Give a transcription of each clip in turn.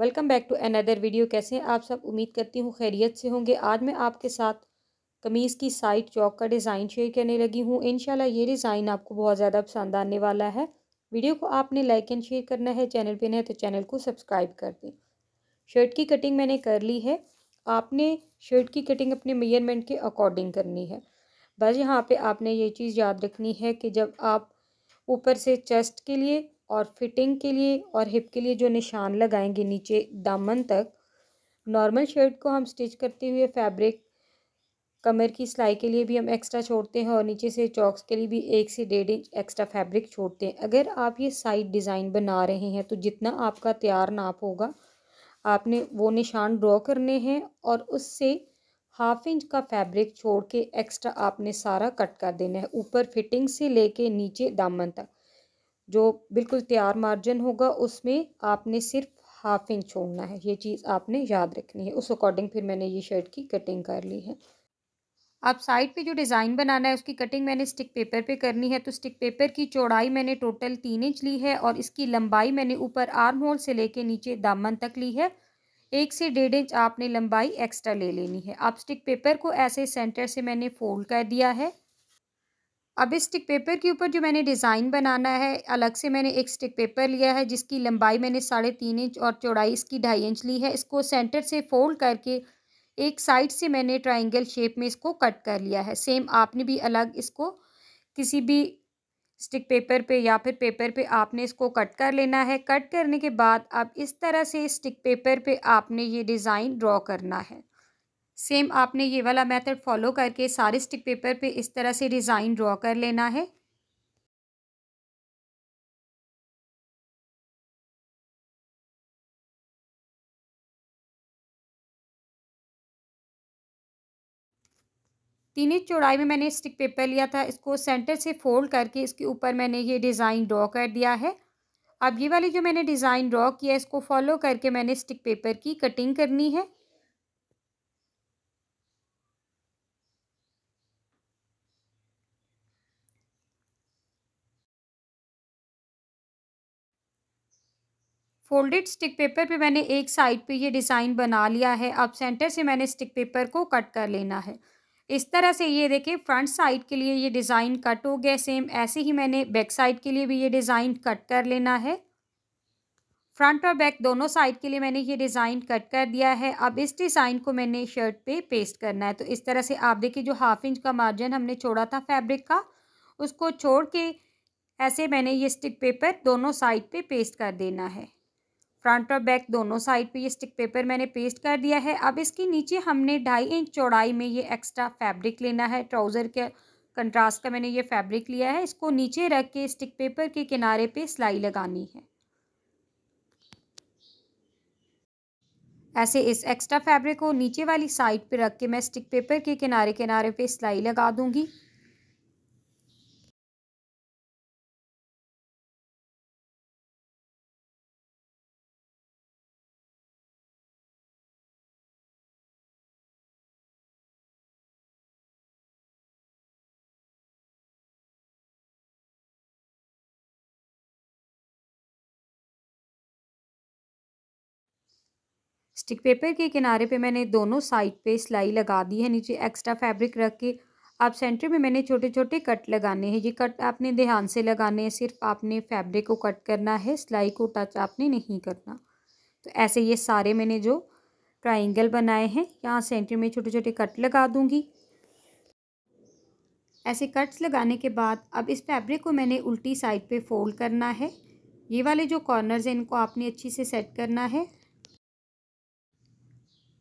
welcome back to another video कैसे हैं आप सब उम्मीद करती हूँ खैरियत से होंगे आज मैं आपके साथ कमीज़ की साइड चौक का डिज़ाइन शेयर करने लगी हूँ इन ये डिज़ाइन आपको बहुत ज़्यादा पसंद आने वाला है वीडियो को आपने लाइक एंड शेयर करना है चैनल पर नहीं तो चैनल को सब्सक्राइब कर दें शर्ट की कटिंग मैंने कर ली है आपने शर्ट की कटिंग अपने मेयरमेंट के अकॉर्डिंग करनी है बस यहाँ पर आपने ये चीज़ याद रखनी है कि जब आप ऊपर से चेस्ट के लिए और फिटिंग के लिए और हिप के लिए जो निशान लगाएंगे नीचे दामन तक नॉर्मल शर्ट को हम स्टिच करते हुए फैब्रिक कमर की सिलाई के लिए भी हम एक्स्ट्रा छोड़ते हैं और नीचे से चौक्स के लिए भी एक से डेढ़ इंच एक्स्ट्रा फैब्रिक छोड़ते हैं अगर आप ये साइड डिज़ाइन बना रहे हैं तो जितना आपका तैयार नाप होगा आपने वो निशान ड्रॉ करने हैं और उससे हाफ इंच का फैब्रिक छोड़ के एक्स्ट्रा आपने सारा कट कर देना है ऊपर फिटिंग से लेके नीचे दामन तक जो बिल्कुल तैयार मार्जिन होगा उसमें आपने सिर्फ हाफ इंच छोड़ना है ये चीज़ आपने याद रखनी है उस अकॉर्डिंग फिर मैंने ये शर्ट की कटिंग कर ली है अब साइड पे जो डिज़ाइन बनाना है उसकी कटिंग मैंने स्टिक पेपर पे करनी है तो स्टिक पेपर की चौड़ाई मैंने टोटल तीन इंच ली है और इसकी लंबाई मैंने ऊपर आर्म होल से लेके नीचे दामन तक ली है एक से डेढ़ इंच आपने लंबाई एक्स्ट्रा ले लेनी है अब स्टिक पेपर को ऐसे सेंटर से मैंने फोल्ड कर दिया है अब इस स्टिक पेपर के ऊपर जो मैंने डिज़ाइन बनाना है अलग से मैंने एक स्टिक पेपर लिया है जिसकी लंबाई मैंने साढ़े तीन इंच और चौड़ाई इसकी ढाई इंच ली है इसको सेंटर से फोल्ड करके एक साइड से मैंने ट्राइंगल शेप में इसको कट कर लिया है सेम आपने भी अलग इसको किसी भी स्टिक पेपर पे या फिर पेपर पे आपने इसको कट कर लेना है कट करने के बाद अब इस तरह से स्टिक पेपर पे आपने ये डिज़ाइन ड्रॉ करना है सेम आपने ये वाला मेथड फॉलो करके सारे स्टिक पेपर पे इस तरह से डिज़ाइन ड्रॉ कर लेना है तीन इंच चौड़ाई में मैंने स्टिक पेपर लिया था इसको सेंटर से फोल्ड करके इसके ऊपर मैंने ये डिज़ाइन ड्रॉ कर दिया है अब ये वाली जो मैंने डिज़ाइन ड्रॉ किया है इसको फॉलो करके मैंने स्टिक पेपर की कटिंग करनी है फोल्डेड स्टिक पेपर पे मैंने एक साइड पे ये डिज़ाइन बना लिया है अब सेंटर से मैंने स्टिक पेपर को कट कर लेना है इस तरह से ये देखें फ्रंट साइड के लिए ये डिज़ाइन कट हो गया सेम ऐसे ही मैंने बैक साइड के लिए भी ये डिज़ाइन कट कर लेना है फ्रंट और बैक दोनों साइड के लिए मैंने ये डिज़ाइन कट कर दिया है अब इस डिज़ाइन को मैंने शर्ट पे पेस्ट करना है तो इस तरह से आप देखिए जो हाफ इंच का मार्जिन हमने छोड़ा था फैब्रिक का उसको छोड़ के ऐसे मैंने ये स्टिक पेपर दोनों साइड पे पेस्ट कर देना है फ्रंट और बैक दोनों साइड पे ये स्टिक पेपर मैंने पेस्ट कर दिया है अब इसके नीचे हमने ढाई इंच चौड़ाई में ये एक्स्ट्रा फैब्रिक लेना है ट्राउज़र के कंट्रास्ट का मैंने ये फैब्रिक लिया है इसको नीचे रख के स्टिक पेपर के किनारे पे सिलाई लगानी है ऐसे इस एक्स्ट्रा फैब्रिक को नीचे वाली साइड पे रख के मैं स्टिक पेपर के किनारे किनारे पे सिलाई लगा दूंगी स्टिक पेपर के किनारे पे मैंने दोनों साइड पे सिलाई लगा दी है नीचे एक्स्ट्रा फैब्रिक रख के अब सेंटर में मैंने छोटे छोटे कट लगाने हैं ये कट आपने ध्यान से लगाने हैं सिर्फ आपने फैब्रिक को कट करना है सिलाई को टच आपने नहीं करना तो ऐसे ये सारे मैंने जो ट्राइंगल बनाए हैं यहाँ सेंटर में छोटे छोटे कट लगा दूँगी ऐसे कट्स लगाने के बाद अब इस फैब्रिक को मैंने उल्टी साइड पे फोल्ड करना है ये वाले जो कॉर्नर्स हैं इनको आपने अच्छी से सेट करना है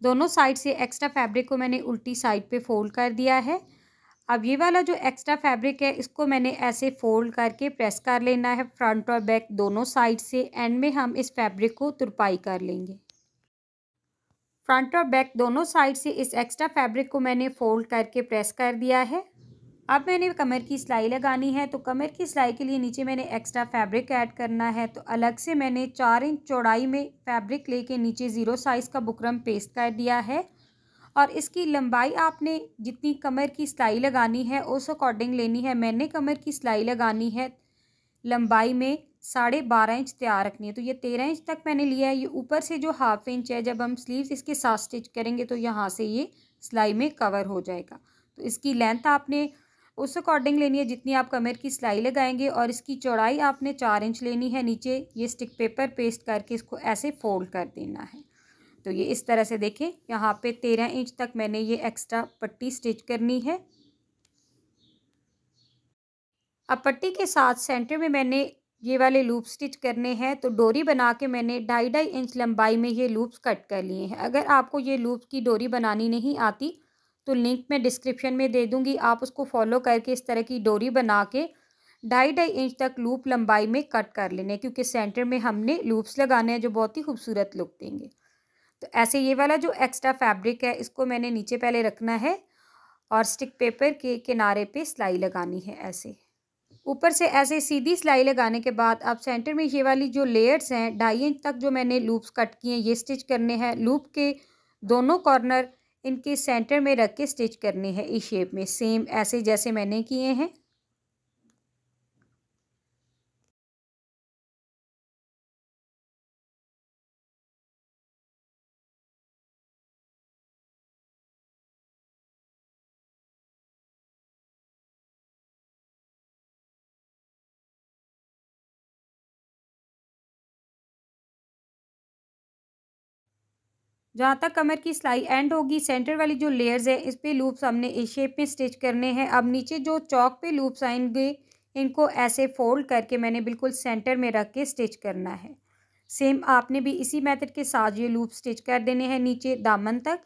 दोनों साइड से एक्स्ट्रा फैब्रिक को मैंने उल्टी साइड पे फोल्ड कर दिया है अब ये वाला जो एक्स्ट्रा फैब्रिक है इसको मैंने ऐसे फोल्ड करके प्रेस कर लेना है फ्रंट और बैक दोनों साइड से एंड में हम इस फैब्रिक को तुरपाई कर लेंगे फ्रंट और बैक दोनों साइड से इस एक्स्ट्रा फैब्रिक को मैंने फोल्ड करके प्रेस कर दिया है अब मैंने कमर की सिलाई लगानी है तो कमर की सिलाई के लिए नीचे मैंने एक्स्ट्रा फैब्रिक ऐड करना है तो अलग से मैंने चार इंच चौड़ाई में फैब्रिक लेके नीचे ज़ीरो साइज़ का बुकरम पेस्ट कर दिया है और इसकी लंबाई आपने जितनी कमर की सिलाई लगानी है उस अकॉर्डिंग लेनी है मैंने कमर की सिलाई लगानी है लंबाई में साढ़े बारह इंच तैयार रखनी है तो ये तेरह इंच तक मैंने लिया है ये ऊपर से जो हाफ इंच है जब हम स्लीव्स इसके साथ स्टिच करेंगे तो यहाँ से ये सिलाई में कवर हो जाएगा तो इसकी लेंथ आपने उस अकॉर्डिंग लेनी है जितनी आप कमर की सिलाई लगाएंगे और इसकी चौड़ाई आपने चार इंच लेनी है नीचे ये स्टिक पेपर पेस्ट करके इसको ऐसे फोल्ड कर देना है तो ये इस तरह से देखें यहाँ पे तेरह इंच तक मैंने ये एक्स्ट्रा पट्टी स्टिच करनी है अब पट्टी के साथ सेंटर में मैंने ये वाले लूप स्टिच करने हैं तो डोरी बना के मैंने ढाई ढाई इंच लंबाई में ये लूप्स कट कर लिए हैं अगर आपको ये लूप की डोरी बनानी नहीं आती तो लिंक मैं डिस्क्रिप्शन में दे दूँगी आप उसको फॉलो करके इस तरह की डोरी बना के ढाई ढाई इंच तक लूप लंबाई में कट कर लेने क्योंकि सेंटर में हमने लूप्स लगाने हैं जो बहुत ही खूबसूरत लुक देंगे तो ऐसे ये वाला जो एक्स्ट्रा फैब्रिक है इसको मैंने नीचे पहले रखना है और स्टिक पेपर के किनारे पे सिलाई लगानी है ऐसे ऊपर से ऐसे सीधी सिलाई लगाने के बाद आप सेंटर में ये वाली जो लेयर्स हैं ढाई इंच तक जो मैंने लूप्स कट किए हैं ये स्टिच करने हैं लूप के दोनों कॉर्नर इनके सेंटर में रख के स्टिच करनी है इस शेप में सेम ऐसे जैसे मैंने किए हैं जहाँ तक कमर की सिलाई एंड होगी सेंटर वाली जो लेयर्स है इस पर लूप्स हमने इस शेप में स्टिच करने हैं अब नीचे जो चौक पे लूप्स आएंगे इनको ऐसे फोल्ड करके मैंने बिल्कुल सेंटर में रख के स्टिच करना है सेम आपने भी इसी मेथड के साथ ये लूप स्टिच कर देने हैं नीचे दामन तक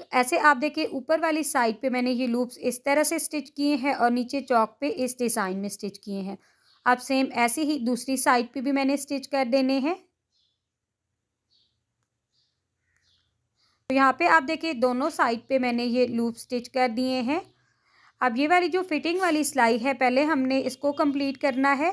तो ऐसे आप देखिए ऊपर वाली साइड पे मैंने ये लूप्स इस तरह से स्टिच किए हैं और नीचे चौक पे इस डिज़ाइन में स्टिच किए हैं अब सेम ऐसे ही दूसरी साइड पे भी मैंने स्टिच कर देने हैं तो यहाँ पे आप देखिए दोनों साइड पे मैंने ये लूप स्टिच कर दिए हैं अब ये वाली जो फिटिंग वाली सिलाई है पहले हमने इसको कंप्लीट करना है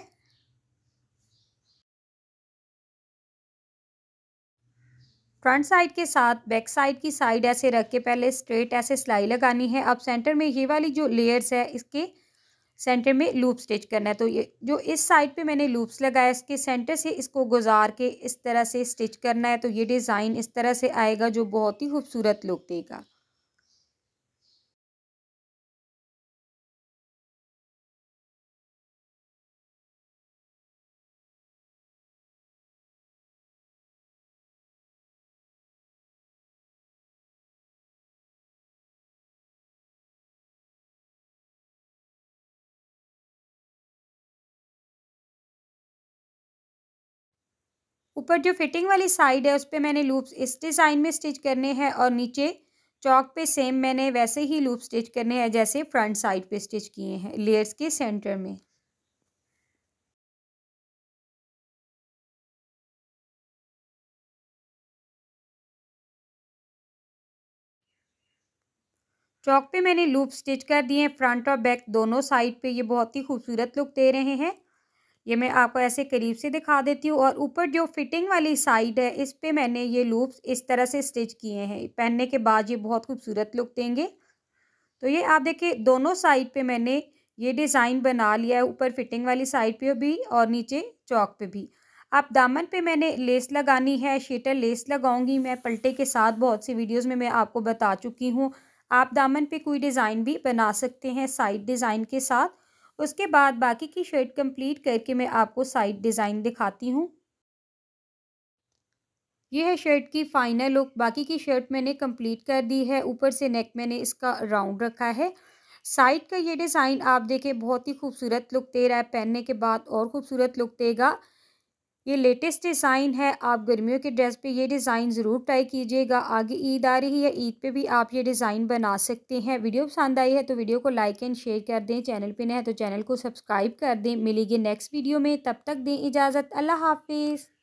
फ्रंट साइड के साथ बैक साइड की साइड ऐसे रख के पहले स्ट्रेट ऐसे सिलाई लगानी है अब सेंटर में ये वाली जो लेयर्स है इसके सेंटर में लूप स्टिच करना है तो ये जो इस साइड पे मैंने लूप्स लगाया इसके सेंटर से इसको गुजार के इस तरह से स्टिच करना है तो ये डिज़ाइन इस तरह से आएगा जो बहुत ही खूबसूरत लुक देगा ऊपर जो फिटिंग वाली साइड है उस पर मैंने लूप्स इस डिज़ाइन में स्टिच करने हैं और नीचे चौक पे सेम मैंने वैसे ही लूप स्टिच करने हैं जैसे फ्रंट साइड पे स्टिच किए हैं लेयर्स के सेंटर में चौक पे मैंने लूप स्टिच कर दिए हैं फ्रंट और बैक दोनों साइड पे ये बहुत ही खूबसूरत लुक दे रहे हैं ये मैं आपको ऐसे करीब से दिखा देती हूँ और ऊपर जो फिटिंग वाली साइड है इस पर मैंने ये लूप्स इस तरह से स्टिच किए हैं पहनने के बाद ये बहुत खूबसूरत लुक देंगे तो ये आप देखिए दोनों साइड पे मैंने ये डिज़ाइन बना लिया है ऊपर फिटिंग वाली साइड पे भी और नीचे चौक पे भी आप दामन पे मैंने लेस लगानी है शेटर लेस लगाऊंगी मैं पलटे के साथ बहुत सी वीडियोस में मैं आपको बता चुकी हूँ आप दामन पे कोई डिज़ाइन भी बना सकते हैं साइड डिज़ाइन के साथ उसके बाद बाकी की शर्ट कंप्लीट करके मैं आपको साइड डिज़ाइन दिखाती हूँ यह है शर्ट की फाइनल लुक बाकी की शर्ट मैंने कंप्लीट कर दी है ऊपर से नेक मैंने इसका राउंड रखा है साइड का ये डिज़ाइन आप देखें बहुत ही खूबसूरत लुक दे रहा है पहनने के बाद और ख़ूबसूरत लुक देगा ये लेटेस्ट डिज़ाइन है आप गर्मियों के ड्रेस पे ये डिज़ाइन ज़रूर ट्राई कीजिएगा आगे ईद आ रही है ईद पे भी आप ये डिज़ाइन बना सकते हैं वीडियो पसंद आई है तो वीडियो को लाइक एंड शेयर कर दें चैनल पे नए तो चैनल को सब्सक्राइब कर दें मिलेगी नेक्स्ट वीडियो में तब तक दें इजाज़त अल्लाह हाफिज़